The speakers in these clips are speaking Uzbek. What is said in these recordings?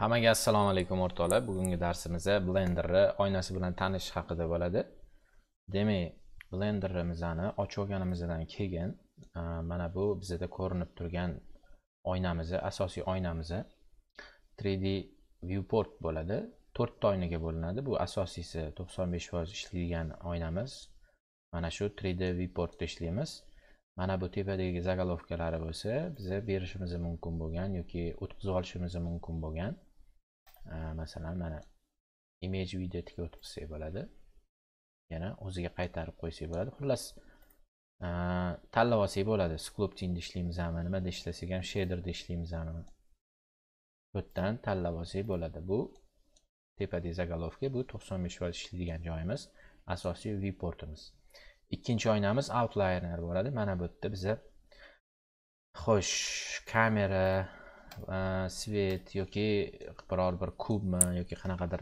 hammaga assalomu alaykum o'rtoqlar bugungi darsimizda blenderni oynasi bilan tanish haqida bo'ladi demak blenderimizni ochib olganimizdan keyin e, mana bu bizada ko'rinib turgan oynamizni asosiy oynamizni 3d viewport bo'ladi to'rtta oynaga bo'linadi bu asosiysi 95% ishlaydigan oynamiz mana shu 3d viewportda ishlaymiz mana bu tepadagi zagolovkalari bo'lsa biza berishimiz mumkin bo'lgan yoki o'tkazib olishimiz mumkin bo'lgan masalan mana image widgetga o'tkazsak bo'ladi yana o'ziga qaytarib qo'ysak bo'ladi xullas tanlab olsak bo'ladi sculptingda ishlaymizmi nimada ishlasak ham shaderda ishlaymizmi bu yerdan tanlab olsak bo'ladi bu tepadagi zagolovka bu to'qson besh ishlaydigan joyimiz asosiy viewportimiz ikkinchi oynamiz outliner bo'ladi mana bu yerda biza xo'sh kamera e, svet yoki biror bir kubmi yoki qanaqadir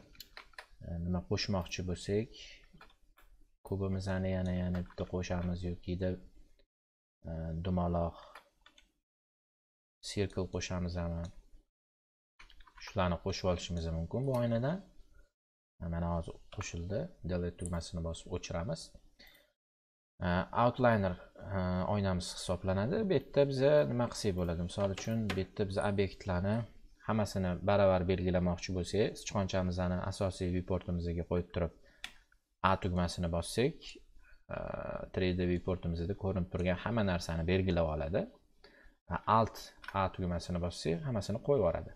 e, nima qo'shmoqchi bo'lsak kubimizni yana yana bitta qo'shamiz yokida e, dumaloq sirkl qo'shamiz ham shularni qo'shib olishimiz mumkin bu oynadan mana hozir qo'shildi delete tugmasini bosib o'chiramiz Э, outliner э, oynamiz hisoblanadi bu yerda biza nima qilsak bo'ladi misol uchun bu yerda biz obyektlarni hammasini baravar belgilamoqchi bo'lsak sichqonchamizni asosiy viewportimizga qo'yib turib a tugmasini bossak 3d e, viewportimizda ko'rinib turgan hamma narsani belgilab oladi alt a tugmasini bossak hammasini qo'yib yuboradi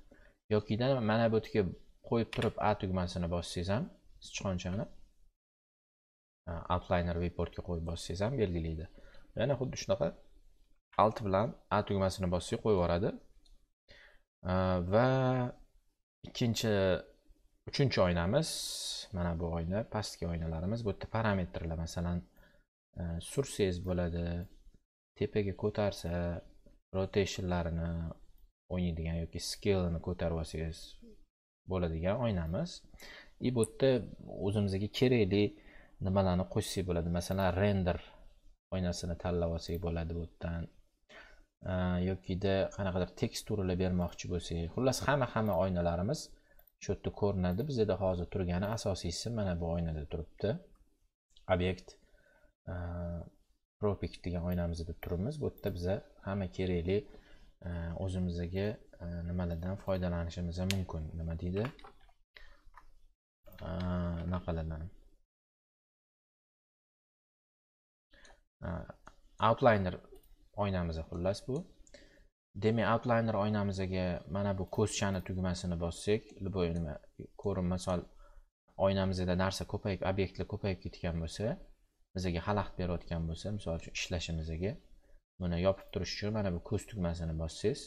yoki mana bu yerga qo'yib turib a tugmasini bossangiz ham sichqonchani outliner reportga qo'yib bossangiz ham belgilaydi yana xuddi shunaqa alt bilan a tugmasini bossangiz qo'yib yuboradi va ikkinchi uchinchi oynamiz mana bu oyna pastki oynalarimiz bu yerda parametrlar masalan sursangiz bo'ladi tepaga ko'tarsa rotationlarini o'ynaydigan yoki skillini ko'tarib olsangiz bo'ladigan oynamiz и bu yerda o'zimizga kerakli nimalarni qo'shsak bo'ladi masalan render oynasini tanlab olsak bo'ladi bu yerdan yokida qanaqadir teksturalar bermoqchi bo'lsak xullas hamma hamma oynalarimiz shu yerda ko'rinadi bizda hozir turgani asosiysi mana bu oynada turibdi obyekt propik degan oynamizda turibmiz bu yerda biza hamma kerakli o'zimizdagi nimalardan foydalanishimiz mumkin nima deydi anaqalardan Э, outliner oynamiz xullas bu demak outliner oynamizga mana bu ko'zchani tugmasini bossak bu nima ko'rinma misol oynamizda narsa ko'payib obyektlar ko'payib ketgan bo'lsa bizga xalaqit berayotgan bo'lsa misol uchun ishlashimizga buni yopib turish uchun mana bu ko'z tugmasini bossangiz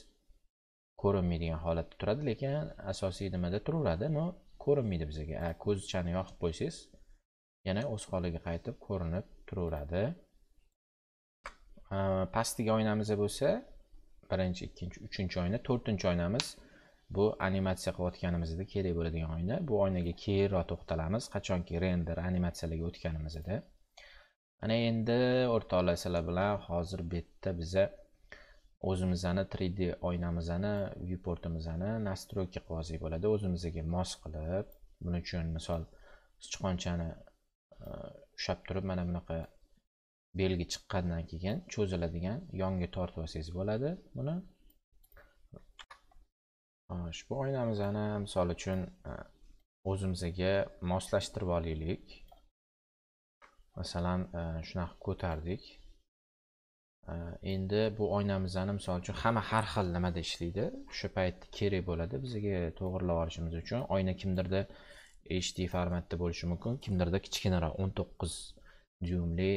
ko'rinmaydigan holatda turadi lekin asosiy nimada turaveradi ammo ko'rinmaydi bizaga ko'zchani yoqib qo'ysangiz yana o'z holiga qaytib ko'rinib turaveradi pastdagi oynamiz bo'lsa birinchi ikkinchi uchinchi oyna to'rtinchi oynamiz bu animatsiya qilayotganimizda kerak bo'ladigan oyna bu oynaga keyinroq to'xtalamiz qachonki render animatsiyalarga o'tganimizda ana endi o'rtoqlasizlar bilan hozir bu yerda biza o'zimizni 3d oynamizni viewportimizni настройка qilib olsak bo'ladi o'zimizga mos qilib buning uchun misol sichqonchani e, ushlab turib mana bunaqa belgi chiqqandan keyin cho'ziladigan yonga tortib olsangiz bo'ladi buni ushbu oynamizni misol uchun o'zimizga moslashtirib olaylik masalan shunaqa ko'tardik endi bu oynamizni misol uchun hamma har xil nimada ishlaydi o'sha paytda kerak bo'ladi bizga to'g'irlab olishimiz uchun oyna kimdirda hd formatda bo'lishi mumkin kimdirda kichkinaroq o'n to'qqiz dyumli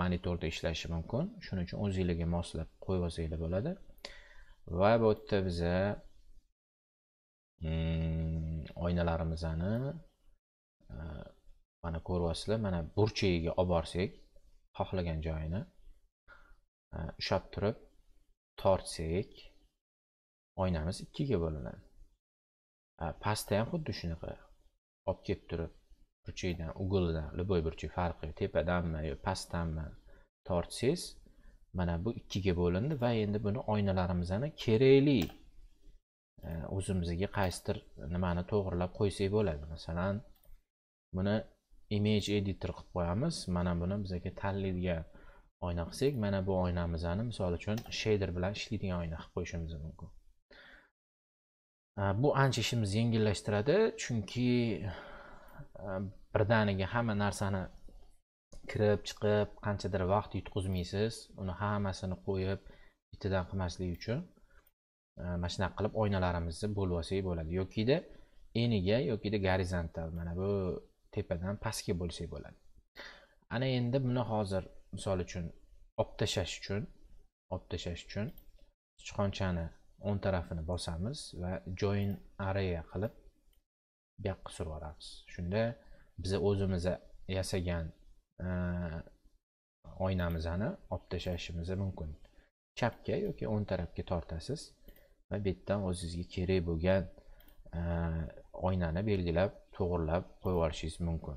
monitorda ishlashi mumkin shuning uchun o'zinglarga moslab qo'yib olsanglar bo'ladi va bu yerda biza hmm, oynalarimizni e, mana ko'ryapsizlar mana burchagiga olib borsak xohlagan joyini e, ushlab turib tortsak oynamiz ikkiga bo'linadi e, pastda ham xuddi shunaqa olib kelib turib burchakdan uglidan любой burchak farqi yo'q tepadanmi yo pastdanmi tortsangiz mana bu ikkiga bo'lindi va endi buni oynalarimizni kerakli e, o'zimizga qaysidir nimani to'g'irlab qo'ysak bo'ladi masalan buni image editor qilib qo'yamiz mana buni bizaga tanlaydigan oyna qilsak mana bu oynamizni misol uchun shader bilan ishlaydigan oyna qilib qo'yishimiz mumkin e, bu ancha ishimizni yengillashtiradi chunki Э, birdaniga hamma narsani kirib chiqib qanchadir vaqt yutqazmaysiz uni hammasini qo'yib bittadan qilmaslik uchun e, mana shunaqa qilib oynalarimizni bo'lib olsak bo'ladi yokida eniga yokida gorizontal mana bu tepadan pastga bo'lsak bo'ladi ana endi buni hozir misol uchun olib tashlash uchun olib tashlash uchun sichqonchani o'ng tarafini bosamiz va join area qilib buyoqqa surib yuboramiz shunda biza o'zimiz yasagan e, oynamizni olib tashlashimiz mumkin chapga yoki o'ng tarafga tortasiz va bu yerdan o'zingizga kerak bo'lgan e, oynani belgilab to'g'irlab qo'yib yuborishingiz mumkin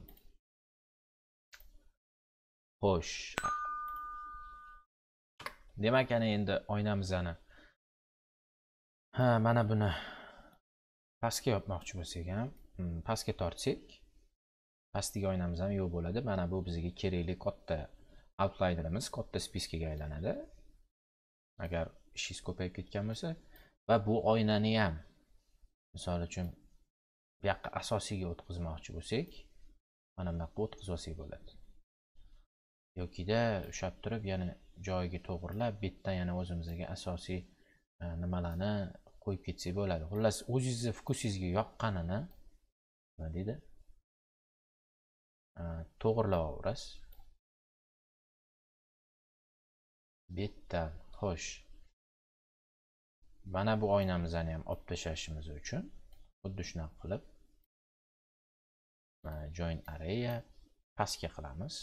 xo'sh demak ana endi oynamizni ha mana buni pastga yopmoqchi bo'lsak ham pastga tortsak pastiga oynamiz ham yo'q bo'ladi mana bu bizga kerakli katta outlinerimiz katta spiskaga aylanadi agar ishingiz ko'payib ketgan bo'lsa va bu oynani ham misol uchun bu yoqqa asosiyga o'tkazmoqchi bo'lsak mana bunaqa o'tkazib olsak bo'ladi yokida ushlab turib yana joyiga to'g'irlab bu yerdan yana o'zimizga asosiy e, nimalarni qo'yib ketsak bo'ladi xullas o'zingizni fokusingizga yoqqanini nima deydi to'g'irlayverasiz betdan xo'sh mana bu oynamizni ham olib tashlashimiz uchun xuddi shunaqa qilib join areya pastga qilamiz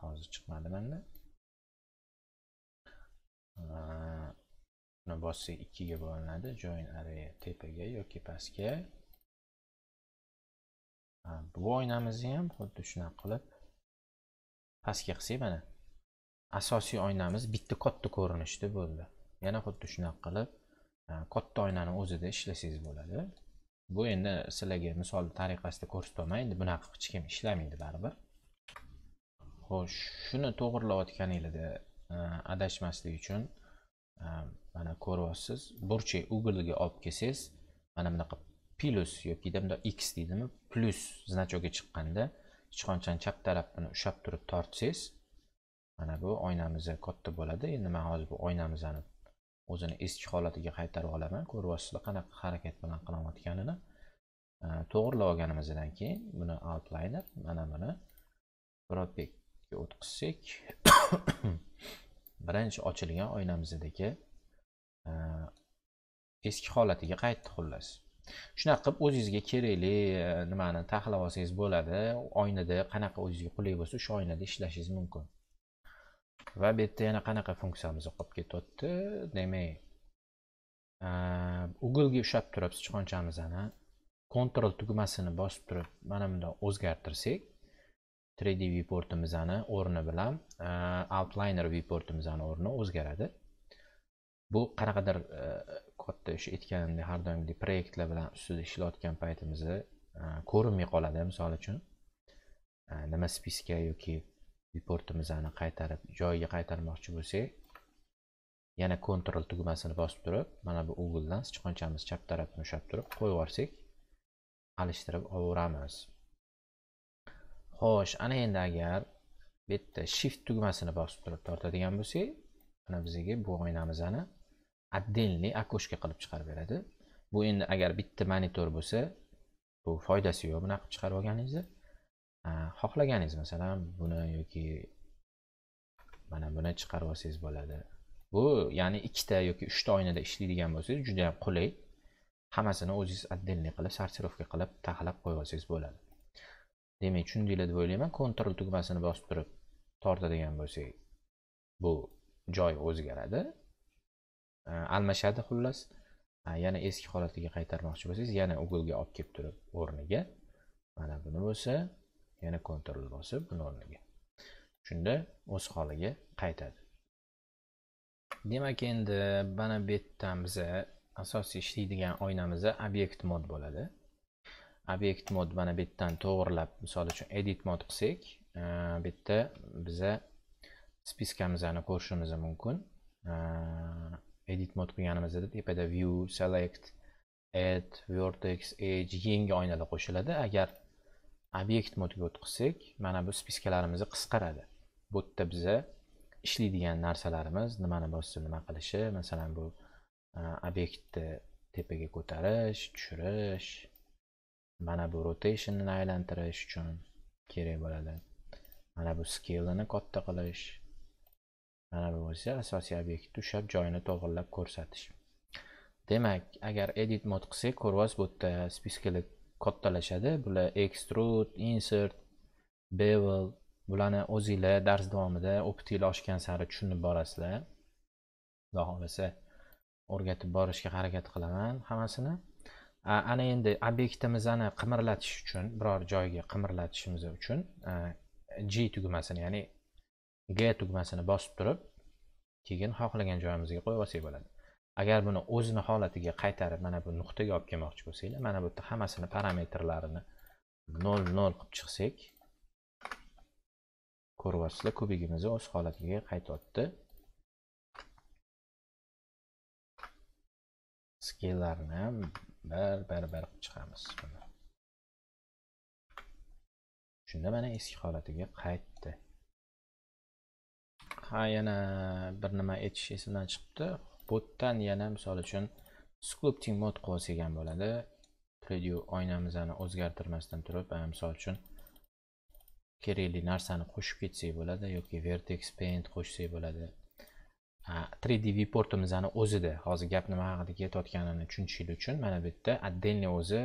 hozir chiqmadi manda uni bossak ikkiga bo'linadi join array tepaga yoki pastga bu ham xuddi shunaqa qilib pastga qilsak mana asosiy oynamiz bitta katta ko'rinishda bo'ldi yana xuddi shunaqa qilib katta oynani o'zida ishlasangiz bo'ladi bu endi sizlarga misol tariqasida endi bunaqa hech kim ishlamaydi baribir xo'sh shuni to'g'irlayotganinglarda adashmaslik uchun mana ko'ryapsiz burchak uglga olib kelsangiz mana bunaqa plus yoki bunda x deydimi plus znachogi chiqqanda sichqonchani chap tarafini ushlab turib tortsangiz mana bu oynamiz katta bo'ladi endi man hozir bu oynamizni o'zini eski holatiga qaytarib olaman ko'ryapsizlar qanaqa harakat bilan qilayotganini to'g'irlab olganimizdan keyin buni outliner mana buni protekga o'tkazsak birinchi ochilgan oynamizdagi eski holatiga qaytdi xullas shunaqa qilib o'zingizga kerakli e, nimani taxlab olsangiz bo'ladi oynada qanaqa o'zingizga qulay bo'lsa o'sha oynada ishlashingiz mumkin va bu yerda yana qanaqa funksiyamiz qolib ketyapti demak uglga ushlab turib sichqonchamizni kontrol tugmasini bosib turib mana bundan o'zgartirsak 3d viewportimizni o'rni bilan outliner viewportimizni o'rni o'zgaradi bu qanaqadir katta ish aytganimdek har doimgidek proyektlar bilan ustida ishlayotgan paytimizda e, ko'rinmay qoladi misol uchun e, nima spiska yoki reportimizni qaytarib joyiga qaytarmoqchi bo'lsak yana kontrol tugmasini bosib turib mana bu ugldan sichqonchamiz chap tarafini ushlab turib qo'yib yuborsak alishtirib olaveramiz xo'sh ana endi agar bu yerda shift tugmasini bosib turib tortadigan bo'lsak mana bizga bu oynamizni отдельный окошко qilib chiqarib beradi bu endi agar bitta monitor bo'lsa bu foydasi yo'q bunaqa qilib chiqarib olganingizni xohlaganingiz masalan buni yoki mana buni chiqarib olsangiz bo'ladi bu ya'ni ikkita yoki uchta oynada ishlaydigan bo'lsangiz juda yam qulay hammasini o'zingiz отдельный qilib sortirovka qilib taxlab qo'yib olsangiz bo'ladi demak tushundinglar deb o'ylayman control tugmasini bosib turib tortadigan bo'lsak bu joy o'zgaradi Э, almashadi xullas э, yana eski holatiga qaytarmoqchi bo'lsangiz yana uglga olib kelib turib o'rniga mana buni bo'lsa yana kontrol bosib buni o'rniga shunda o'z holiga qaytadi demak endi mana bu yerdan biza asosiy ishlaydigan oynamiz obyekt mod bo'ladi obyekt mod mana bu yerdan to'g'irlab misol uchun edit mod qilsak e, bu yerda biza spiskamizni ko'rishimiz mumkin e, edit mod qilganimizda tepada view select add vertex edge yangi oynada qo'shiladi agar obyekt modga o'tkazsak mana bu spiskalarimiz qisqaradi bu yerda biza ishlaydigan narsalarimiz nimani bosib nima qilishi masalan bu e, obyektni tepaga ko'tarish tushirish mana bu rotationni aylantirish uchun kerak bo'ladi mana bu skelini katta qilish mana bu bo'lsa asosiy obyektni ushlab joyini to'g'irlab ko'rsatish demak agar edit mod qilsak ko'ryapsiz bu yerda spiskalar kattalashadi bular extrude insert bevel bularni o'zinglar dars davomida o'qitiylar oshgan sari tushunib borasizlar xudo xohlasa o'rgatib borishga harakat qilaman hammasini ana endi obyektimizni qimirlatish uchun biror joyga qimirlatishimiz uchun g tugmasini ya'ni g tugmasini bosib turib keyin xohlagan joyimizga qo'yib olsak bo'ladi agar buni o'zini holatiga qaytarib mana bu nuqtaga olib kelmoqchi bo'lsanglar mana bu yerda hammasini parametrlarini nol nol qilib chiqsak ko'ryapsizlar kubigimizni o'z holatiga qaytyapti skellarni ham bir bir qilib chiqamiz shunda mana eski holatiga qaytdi ha yana bir nima aytish esimdan chiqibdi botdan yana misol uchun sculpting mod qilib ham bo'ladi preview oynamizni o'zgartirmasdan turib misol uchun kerakli narsani qo'shib ketsak bo'ladi yoki vertex paint qo'shsak bo'ladi 3d viewportimizni o'zida hozir gap nima haqida ketayotganini tushunishinglar uchun mana bu yerda отдельный o'zi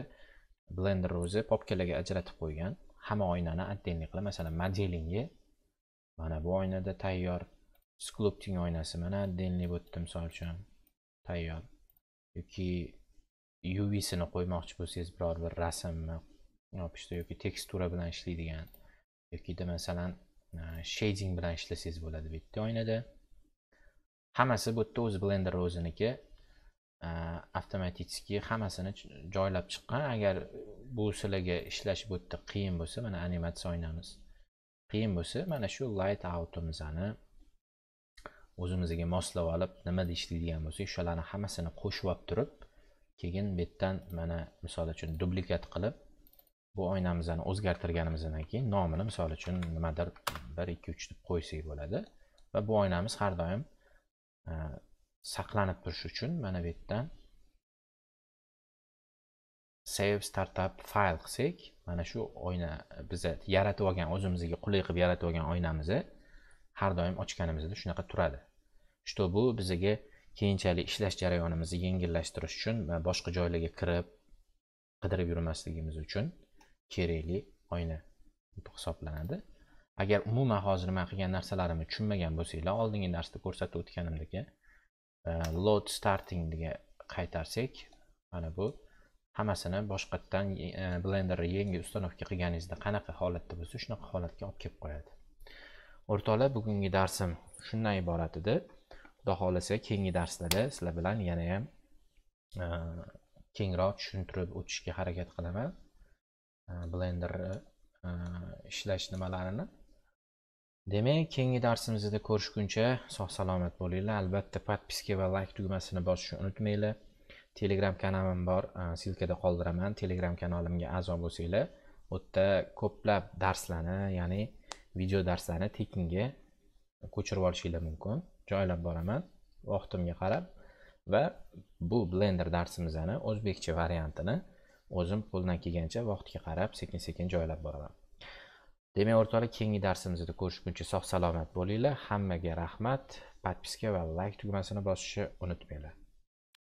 blender o'zi popkalarga ajratib qo'ygan hamma oynani отдельный qilib masalan modelingi mana bu oynada tayyor sculpting oynasi mana denli bo'tdim misol uchun tayyor yoki uvsini qo'ymoqchi bo'lsangiz biror bir rasmni yopishda yoki tekstura bilan ishlaydigan yokida masalan shading bilan ishlasangiz bo'ladi bu yerda oynada hammasi bu yerda o'zi blender o'ziniki avtomatik hammasini joylab chiqqan agar bu sizlarga ishlash bu yerda qiyin bo'lsa mana animatsiya oynamiz qiyin bo'lsa mana shu light outimizni o'zimizga moslab olib nima deyishlaydigan bo'lsak o'shalarni hammasini qo'shib olib turib keyin bu yerdan mana misol uchun dublikat qilib bu oynamizni o'zgartirganimizdan keyin nomini misol uchun nimadir bir ikki uch deb qo'ysak bo'ladi va bu oynamiz har doim e, saqlanib turishi uchun mana bu yerdan save startup file qilsak mana shu oyna biza yaratib olgan o'zimizga qulay qilib yaratib olgan oynamizni har doim ochganimizda shunaqa turadi что bu bizaga keyinchalik ishlash jarayonimizni yengillashtirish uchun va boshqa joylarga kirib qidirib yurmasligimiz uchun kerakli oyna hisoblanadi agar umuman hozir man qilgan narsalarimni tushunmagan bo'lsanglar oldingi darsda ko'rsatib o'tganimdagi e, load starting degan qaytarsak mana bu hammasini boshqatdan e, blenderni yangi ustanovka qilganingizda qanaqa holatda bo'lsa shunaqa holatga olib kelib qo'yadi o'rtoqlar bugungi darsim shundan iborat edi xudo xohlasa keyingi darslarda sizlar bilan yana ham e, kengroq tushuntirib o'tishga harakat qilaman e, blenderni e, ishlash nimalarini demak keyingi darsimizda ko'rishguncha sog' salomat bo'linglar albatta подписка va layk tugmasini bosishni unutmanglar telegram kanalim bor silkada qoldiraman telegram kanalimga a'zo bo'lsanglar u yerda ko'plab darslarni ya'ni video darslarni tekinga ko'chirib olishinglar mumkin joylab boraman vaqtimga qarab va bu blender darsimizni o'zbekcha variantini o'zim qo'ldan kelgancha vaqtga qarab sekin sekin joylab boraman demak o'rtoqlar keyingi darsimizda ko'rishguncha sog' salomat bo'linglar hammaga rahmat подписка va layk like tugmasini bosishni unutmanglar